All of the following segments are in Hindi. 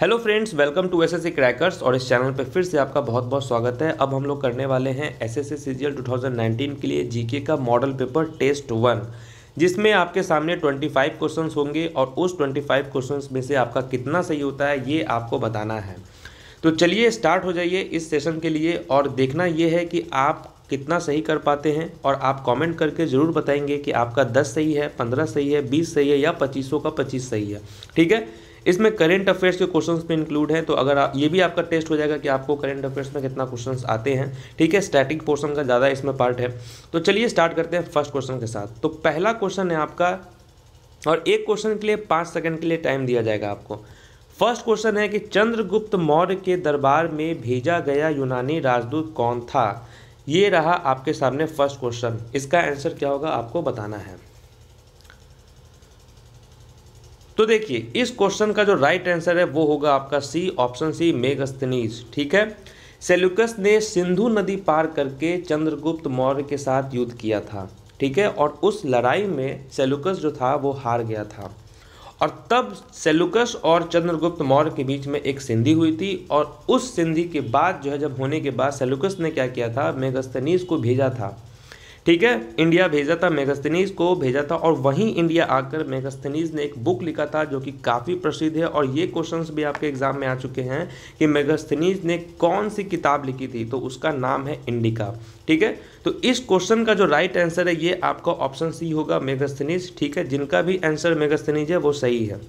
Hello friends welcome to S S crackers और इस चैनल पर फिर से आपका बहुत बहुत स्वागत है अब हम लोग करने वाले हैं S S C two thousand nineteen के लिए जीके का मॉडल पेपर टेस्ट वन जिसमें आपके सामने 25 क्वेश्चंस होंगे और उस 25 क्वेश्चंस में से आपका कितना सही होता है ये आपको बताना है तो चलिए स्टार्ट हो जाइए इस सेशन के लिए और देखना ये है कि आप कितना सही कर पाते हैं और आप कमेंट करके ज़रूर बताएंगे कि आपका 10 सही है 15 सही है 20 सही है या 2500 का 25 सही है ठीक है इसमें करेंट अफेयर्स के क्वेश्चंस भी इंक्लूड हैं तो अगर आ, ये भी आपका टेस्ट हो जाएगा कि आपको करंट अफेयर्स में कितना क्वेश्चंस आते हैं ठीक है स्टैटिक पोर्शन का ज़्यादा इसमें पार्ट है तो चलिए स्टार्ट करते हैं फर्स्ट क्वेश्चन के साथ तो पहला क्वेश्चन है आपका और एक क्वेश्चन के लिए पाँच सेकेंड के लिए टाइम दिया जाएगा आपको फर्स्ट क्वेश्चन है कि चंद्रगुप्त मौर्य के दरबार में भेजा गया यूनानी राजदूत कौन था ये रहा आपके सामने फर्स्ट क्वेश्चन इसका आंसर क्या होगा आपको बताना है तो देखिए इस क्वेश्चन का जो राइट आंसर है वो होगा आपका सी ऑप्शन सी मेगस्थनीज ठीक है सेल्युकस ने सिंधु नदी पार करके चंद्रगुप्त मौर्य के साथ युद्ध किया था ठीक है और उस लड़ाई में सेल्युकस जो था वो हार गया था और तब सेलुकस और चंद्रगुप्त मौर्य के बीच में एक सिंधि हुई थी और उस सिंधि के बाद जो है जब होने के बाद सेलुकस ने क्या किया था मेगस्थनीज को भेजा था ठीक है इंडिया भेजा था मेगस्थनीज को भेजा था और वहीं इंडिया आकर मेगस्थनीज ने एक बुक लिखा था जो कि काफ़ी प्रसिद्ध है और ये क्वेश्चंस भी आपके एग्जाम में आ चुके हैं कि मेगस्थनीज ने कौन सी किताब लिखी थी तो उसका नाम है इंडिका ठीक है तो इस क्वेश्चन का जो राइट आंसर है ये आपका ऑप्शन सी होगा मेगस्थनीज ठीक है जिनका भी आंसर मेगस्थनीज है वो सही है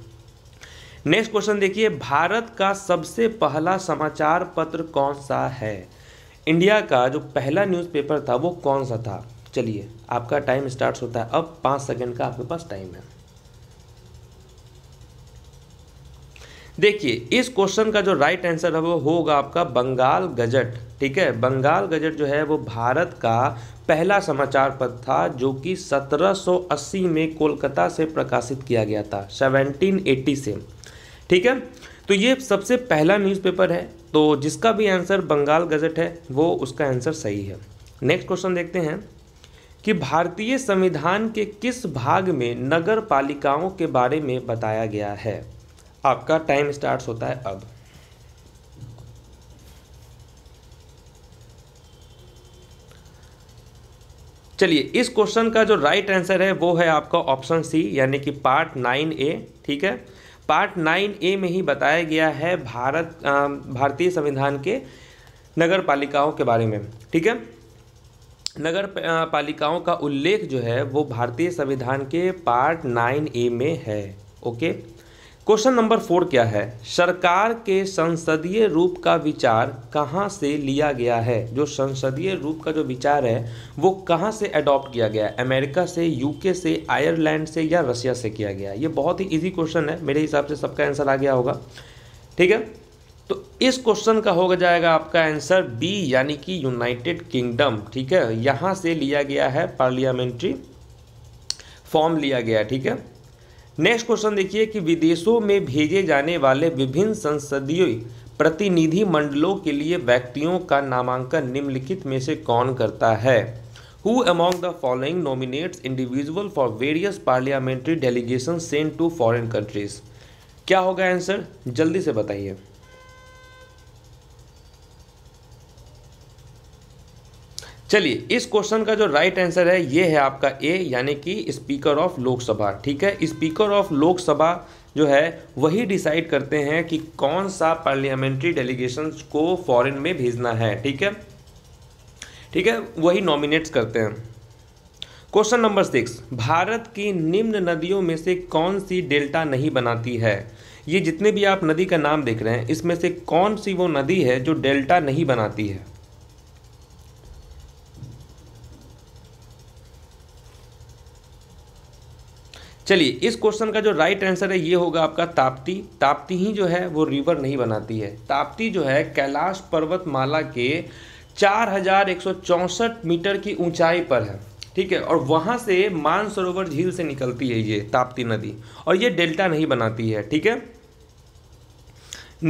नेक्स्ट क्वेश्चन देखिए भारत का सबसे पहला समाचार पत्र कौन सा है इंडिया का जो पहला न्यूज़पेपर था वो कौन सा था चलिए आपका टाइम स्टार्ट होता है अब पाँच सेकेंड का आपके पास टाइम है देखिए इस क्वेश्चन का जो राइट आंसर है वो होगा आपका बंगाल गजट ठीक है बंगाल गजट जो है वो भारत का पहला समाचार पत्र था जो कि 1780 में कोलकाता से प्रकाशित किया गया था 1780 से ठीक है तो ये सबसे पहला न्यूज़पेपर है तो जिसका भी आंसर बंगाल गजट है वो उसका आंसर सही है नेक्स्ट क्वेश्चन देखते हैं कि भारतीय संविधान के किस भाग में नगर पालिकाओं के बारे में बताया गया है आपका टाइम स्टार्ट होता है अब चलिए इस क्वेश्चन का जो राइट right आंसर है वो है आपका ऑप्शन सी यानी कि पार्ट नाइन ए ठीक है पार्ट नाइन ए में ही बताया गया है भारत भारतीय संविधान के नगर पालिकाओं के बारे में ठीक है नगर पालिकाओं का उल्लेख जो है वो भारतीय संविधान के पार्ट नाइन ए में है ओके क्वेश्चन नंबर फोर क्या है सरकार के संसदीय रूप का विचार कहाँ से लिया गया है जो संसदीय रूप का जो विचार है वो कहाँ से अडॉप्ट किया गया है अमेरिका से यूके से आयरलैंड से या रसिया से किया गया ये बहुत ही इजी क्वेश्चन है मेरे हिसाब से सबका आंसर आ गया होगा ठीक है इस क्वेश्चन का हो जाएगा आपका आंसर बी यानी कि यूनाइटेड किंगडम ठीक है यहाँ से लिया गया है पार्लियामेंट्री फॉर्म लिया गया ठीक है नेक्स्ट क्वेश्चन देखिए कि विदेशों में भेजे जाने वाले विभिन्न संसदीय प्रतिनिधि मंडलों के लिए व्यक्तियों का नामांकन निम्नलिखित में से कौन करता है who among the following nominates individual for various parliamentary delegation send to foreign countries क्या होगा आंसर जल्दी से बताइए चलिए इस क्वेश्चन का जो राइट right आंसर है ये है आपका ए यानी कि स्पीकर ऑफ लोकसभा ठीक है स्पीकर ऑफ लोकसभा जो है वही डिसाइड करते हैं कि कौन सा पार्लियामेंट्री डेलीगेशन को फॉरेन में भेजना है ठीक है ठीक है वही नॉमिनेट्स करते हैं क्वेश्चन नंबर सिक्स भारत की निम्न नदियों में से कौन सी डेल्टा नहीं बनाती है ये जितने भी आप नदी का नाम देख रहे हैं इसमें से कौन सी वो नदी है जो डेल्टा नहीं बनाती है चलिए इस क्वेश्चन का जो राइट आंसर है ये होगा आपका ताप्ती ताप्ती ही जो है वो रिवर नहीं बनाती है ताप्ती जो है कैलाश पर्वत माला के चार मीटर की ऊंचाई पर है ठीक है और वहाँ से मानसरोवर झील से निकलती है ये ताप्ती नदी और ये डेल्टा नहीं बनाती है ठीक है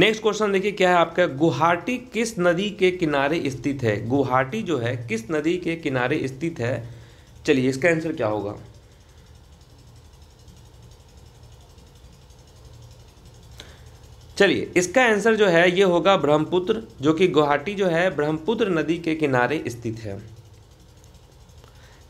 नेक्स्ट क्वेश्चन देखिए क्या है आपका गुवाहाटी किस नदी के किनारे स्थित है गुवाहाटी जो है किस नदी के किनारे स्थित है चलिए इसका आंसर क्या होगा चलिए इसका आंसर जो है ये होगा ब्रह्मपुत्र जो कि गुवाहाटी जो है ब्रह्मपुत्र नदी के किनारे स्थित है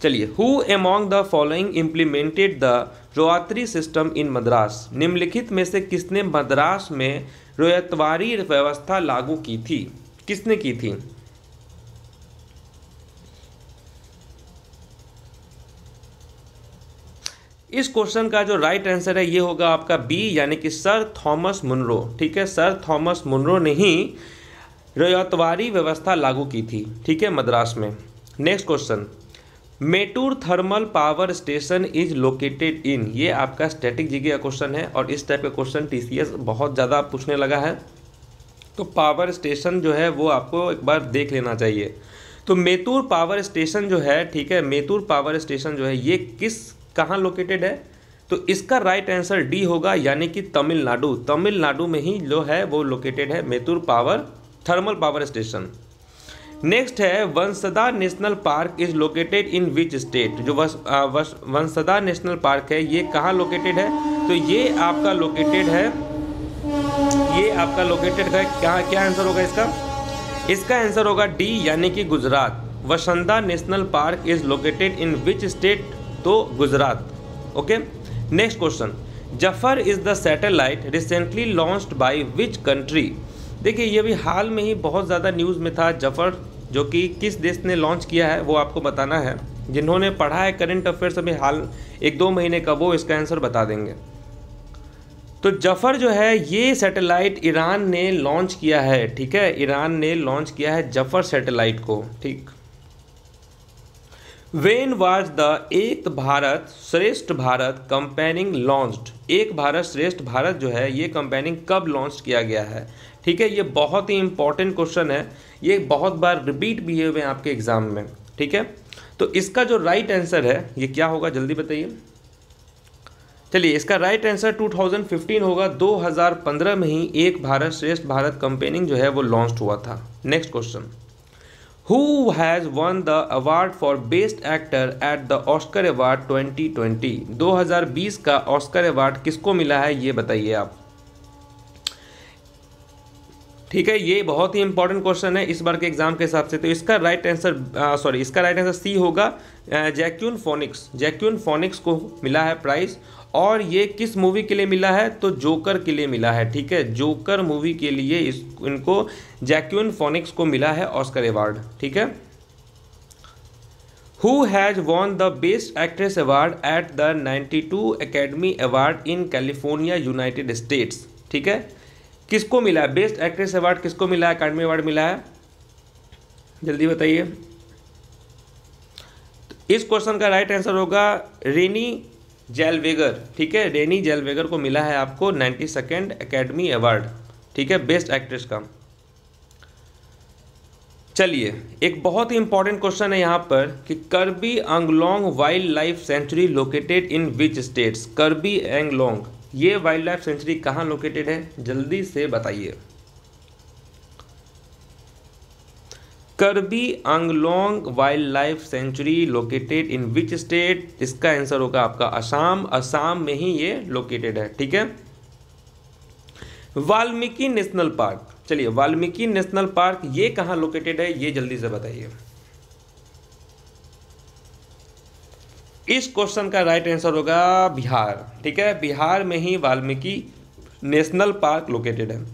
चलिए who among the following implemented the ryotwari system in Madras निम्नलिखित में से किसने मद्रास में रोयतवारी व्यवस्था लागू की थी किसने की थी इस क्वेश्चन का जो राइट right आंसर है ये होगा आपका बी यानी कि सर थॉमस मुनरो ठीक है सर थॉमस मुनरो ने ही रयतवारी व्यवस्था लागू की थी ठीक है मद्रास में next question Mettur thermal power station is located in ये आपका स्टैटिक जीके का क्वेश्चन है और इस टाइप का क्वेश्चन टीसीएस बहुत ज़्यादा पूछने लगा है तो पावर स्टेशन जो है वो आपको एक बार देख लेना चाहिए तो मेतूर पावर स्टेशन जो है ठीक है मेतूर पावर स्टेशन जो है ये किस कहाँ लोकेटेड है तो इसका राइट आंसर डी होगा यानी कि तमिलनाडु तमिलनाडु में ही जो है वो लोकेटेड है Mettur power thermal power station next है Vansda national park is located in which state जो वस, आ, वस, वंसदा नेशनल पार्क है ये कहाँ लोकेटेड है तो ये आपका लोकेटेड है ये आपका लोकेटेड है क्या क्या आंसर होगा इसका इसका आंसर होगा डी यानी कि गुजरात वसंदा national park is located in which state तो Gujarat okay next question Zafar is the satellite recently launched by which country देखिए ये भी हाल में ही बहुत ज़्यादा न्यूज़ में था जफर जो कि किस देश ने लॉन्च किया है वो आपको बताना है जिन्होंने पढ़ा है करंट अफेयर्स अभी हाल एक दो महीने का वो इसका आंसर बता देंगे तो जफर जो है ये सैटेलाइट ईरान ने लॉन्च किया है ठीक है ईरान ने लॉन्च किया है जफर सैटेलाइट को ठीक वेन वाज द एक भारत श्रेष्ठ भारत कंपेनिंग लॉन्च्ड एक भारत श्रेष्ठ भारत जो है ये कंपेनिंग कब लॉन्च किया गया है ठीक है ये बहुत ही इंपॉर्टेंट क्वेश्चन है ये बहुत बार रिपीट भी हुए हैं आपके एग्जाम में ठीक है तो इसका जो राइट right आंसर है ये क्या होगा जल्दी बताइए चलिए इसका राइट right आंसर 2015 होगा 2015 में ही एक भारत श्रेष्ठ भारत कंपेनिंग जो है वो लॉन्च हुआ था next question who has won the award for best actor at the Oscar Award 2020 2020 का ऑस्कर अवार्ड किसको मिला है ये बताइए आप ठीक है ये बहुत ही इंपॉर्टेंट क्वेश्चन है इस बार के एग्जाम के हिसाब से तो इसका राइट आंसर सॉरी इसका राइट आंसर सी होगा जैक्यून फोनिक्स जैक्यून फोनिक्स को मिला है प्राइज और ये किस मूवी के लिए मिला है तो जोकर के लिए मिला है ठीक है जोकर मूवी के लिए इस इनको जैक्यून फोनिक्स को मिला है ऑस्कर अवार्ड ठीक है who has won the best actress award at the 92 academy award in California United States ठीक है किसको मिला है बेस्ट एक्ट्रेस अवार्ड किसको मिला है अकेडमी अवार्ड मिला है जल्दी बताइए इस क्वेश्चन का राइट आंसर होगा रेनी जेलवेगर ठीक है डेनी जेलवेगर को मिला है आपको नाइन्टी सेकेंड अकेडमी अवार्ड ठीक है बेस्ट एक्ट्रेस का चलिए एक बहुत ही इंपॉर्टेंट क्वेश्चन है यहाँ पर कि Karbi Anglong wildlife sanctuary located in which states Karbi Anglong ये वाइल्ड लाइफ सेंचुरी कहाँ लोकेटेड है जल्दी से बताइए Karbi Anglong wildlife sanctuary located in which state इसका आंसर होगा आपका असम असम में ही ये लोकेटेड है ठीक है वाल्मीकि नेशनल पार्क चलिए वाल्मीकि नेशनल पार्क ये कहाँ लोकेटेड है ये जल्दी से बताइए इस क्वेश्चन का राइट आंसर होगा बिहार ठीक है बिहार में ही वाल्मीकि नेशनल पार्क लोकेटेड है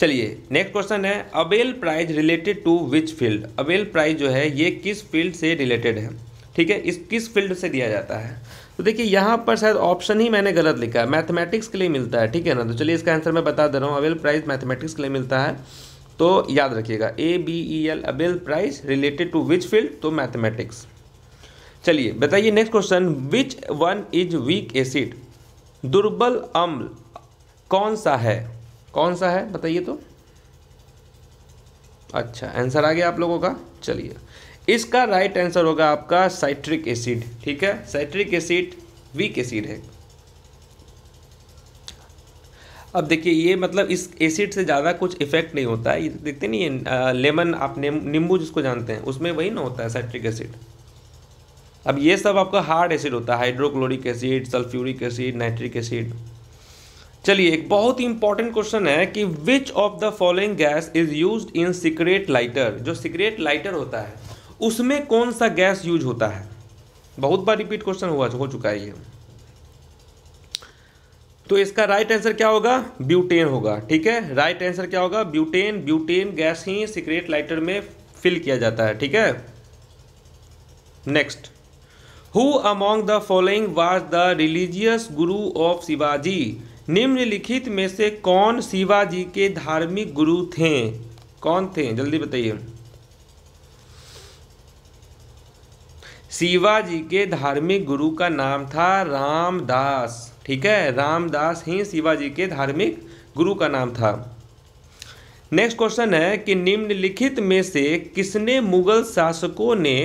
चलिए नेक्स्ट क्वेश्चन है Abel prize related to which field Abel prize जो है ये किस फील्ड से रिलेटेड है ठीक है इस किस फील्ड से दिया जाता है तो देखिए यहाँ पर शायद ऑप्शन ही मैंने गलत लिखा है मैथमेटिक्स के लिए मिलता है ठीक है ना तो चलिए इसका आंसर मैं बता दे रहा हूँ अवेल प्राइज मैथमेटिक्स के लिए मिलता है तो याद रखिएगा A B E L Abel prize related to which field तो मैथमेटिक्स चलिए बताइए next question which one is weak acid दुर्बल अम्ल कौन सा है कौन सा है बताइए तो अच्छा आंसर आ गया आप लोगों का चलिए इसका राइट आंसर होगा आपका साइट्रिक एसिड ठीक है साइट्रिक एसिड वीक एसिड है अब देखिए ये मतलब इस एसिड से ज़्यादा कुछ इफेक्ट नहीं होता है ये देखते नहीं ये लेमन आप नींबू जिसको जानते हैं उसमें वही ना होता है साइट्रिक एसिड अब ये सब आपका हार्ड एसिड होता है hydrochloric acid sulphuric acid nitric acid चलिए एक बहुत ही इंपॉर्टेंट क्वेश्चन है कि which of the following gas is use in cigarette lighter जो सिगरेट लाइटर होता है उसमें कौन सा गैस यूज होता है बहुत बार रिपीट क्वेश्चन हुआ हो चुका है ये तो इसका राइट आंसर क्या होगा ब्यूटेन होगा ठीक है राइट आंसर क्या होगा ब्यूटेन ब्यूटेन गैस ही सिगरेट लाइटर में फिल किया जाता है ठीक है next who among the following was the religious guru of Shivaji निम्नलिखित में से कौन शिवाजी के धार्मिक गुरु थे कौन थे जल्दी बताइए शिवाजी के धार्मिक गुरु का नाम था रामदास ठीक है रामदास ही शिवाजी के धार्मिक गुरु का नाम था नेक्स्ट क्वेश्चन है कि निम्नलिखित में से किसने मुगल शासकों ने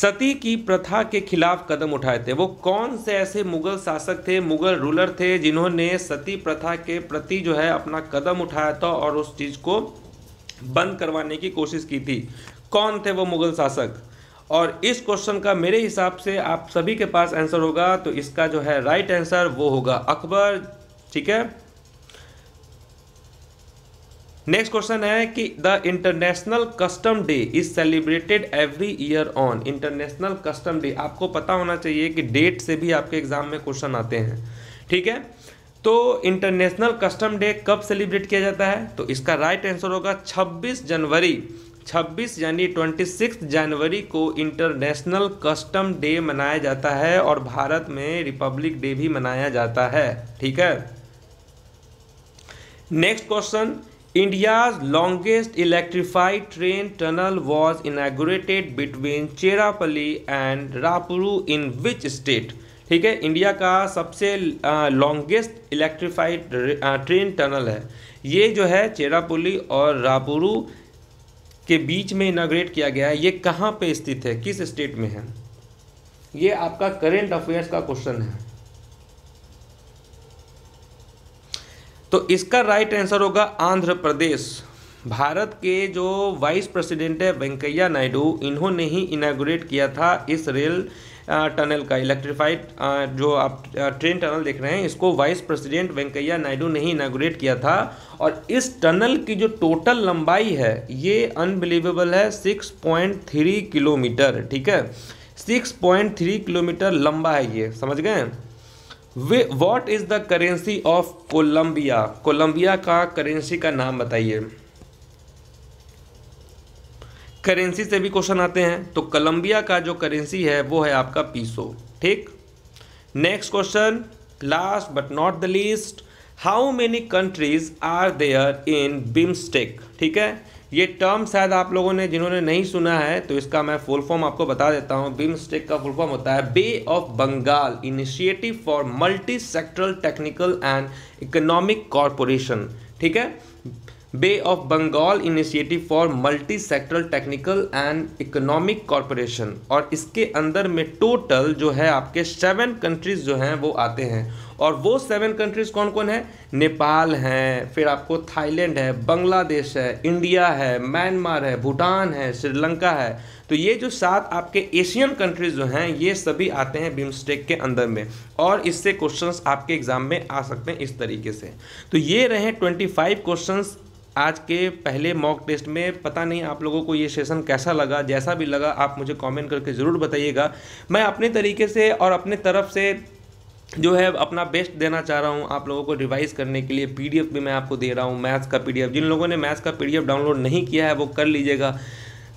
सती की प्रथा के खिलाफ कदम उठाए थे वो कौन से ऐसे मुगल शासक थे मुगल रूलर थे जिन्होंने सती प्रथा के प्रति जो है अपना कदम उठाया था और उस चीज़ को बंद करवाने की कोशिश की थी कौन थे वो मुगल शासक और इस क्वेश्चन का मेरे हिसाब से आप सभी के पास आंसर होगा तो इसका जो है राइट आंसर वो होगा अकबर ठीक है नेक्स्ट क्वेश्चन है कि the international custom day is celebrated every year on international custom day आपको पता होना चाहिए कि डेट से भी आपके एग्जाम में क्वेश्चन आते हैं ठीक है तो इंटरनेशनल कस्टम डे कब सेलिब्रेट किया जाता है तो इसका राइट आंसर होगा 26 जनवरी 26 यानी 26 जनवरी को इंटरनेशनल कस्टम डे मनाया जाता है और भारत में रिपब्लिक डे भी मनाया जाता है ठीक है next question India's longest electrified train tunnel was inaugurated between Cherapalli and Rapuru in which state? ठीक है इंडिया का सबसे लॉन्गेस्ट इलेक्ट्रीफाइड ट्रेन टनल है ये जो है चेरापुली और रापुरू के बीच में इनाग्रेट किया गया है ये कहाँ पे स्थित है किस स्टेट में है ये आपका करेंट अफेयर्स का क्वेश्चन है तो इसका राइट आंसर होगा आंध्र प्रदेश भारत के जो वाइस प्रेसिडेंट है वेंकैया नायडू इन्होंने ही इनाग्रेट किया था इस रेल टनल का इलेक्ट्रिफाइड जो आप ट्रेन टनल देख रहे हैं इसको वाइस प्रेसिडेंट वेंकैया नायडू ने ही इनाग्रेट किया था और इस टनल की जो टोटल लंबाई है ये अनबिलीवेबल है सिक्स पॉइंट थ्री किलोमीटर ठीक है सिक्स पॉइंट थ्री किलोमीटर लंबा है ये समझ गए वे what is the currency of Colombia Colombia का करेंसी का नाम बताइए करेंसी से भी क्वेश्चन आते हैं तो कोलंबिया का जो करेंसी है वो है आपका पीसो ठीक next question last but not the least how many countries are there in BIMSTEC ठीक है ये टर्म शायद आप लोगों ने जिन्होंने नहीं सुना है तो इसका मैं फुल फॉर्म आपको बता देता हूँ बिम स्टेक का फुल फॉर्म होता है bay of Bengal initiative for multi sectoral technical and economic corporation ठीक है bay of Bengal initiative for multi sectoral technical and economic corporation और इसके अंदर में टोटल जो है आपके सेवन कंट्रीज जो हैं वो आते हैं और वो सेवन कंट्रीज कौन कौन है नेपाल हैं फिर आपको थाईलैंड है बांग्लादेश है इंडिया है म्यांमार है भूटान है श्रीलंका है तो ये जो सात आपके एशियन कंट्रीज जो हैं ये सभी आते हैं बिम्स्टेक के अंदर में और इससे क्वेश्चंस आपके एग्जाम में आ सकते हैं इस तरीके से तो ये रहे ट्वेंटी फाइव क्वेश्चंस आज के पहले मॉक टेस्ट में पता नहीं आप लोगों को ये सेशन कैसा लगा जैसा भी लगा आप मुझे कमेंट करके ज़रूर बताइएगा मैं अपने तरीके से और अपने तरफ से जो है अपना बेस्ट देना चाह रहा हूँ आप लोगों को रिवाइज करने के लिए पीडीएफ भी मैं आपको दे रहा हूँ मैथ्स का पीडीएफ जिन लोगों ने मैथ्स का पीडीएफ डाउनलोड नहीं किया है वो कर लीजिएगा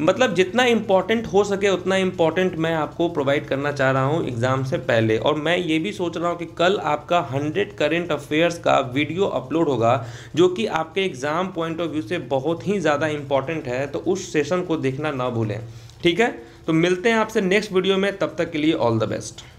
मतलब जितना इम्पॉर्टेंट हो सके उतना इम्पॉर्टेंट मैं आपको प्रोवाइड करना चाह रहा हूँ एग्ज़ाम से पहले और मैं ये भी सोच रहा हूँ कि कल आपका 100 करेंट अफेयर्स का वीडियो अपलोड होगा जो कि आपके एग्ज़ाम पॉइंट ऑफ व्यू से बहुत ही ज़्यादा इम्पॉर्टेंट है तो उस सेशन को देखना ना भूलें ठीक है तो मिलते हैं आपसे नेक्स्ट वीडियो में तब तक के लिए ऑल द बेस्ट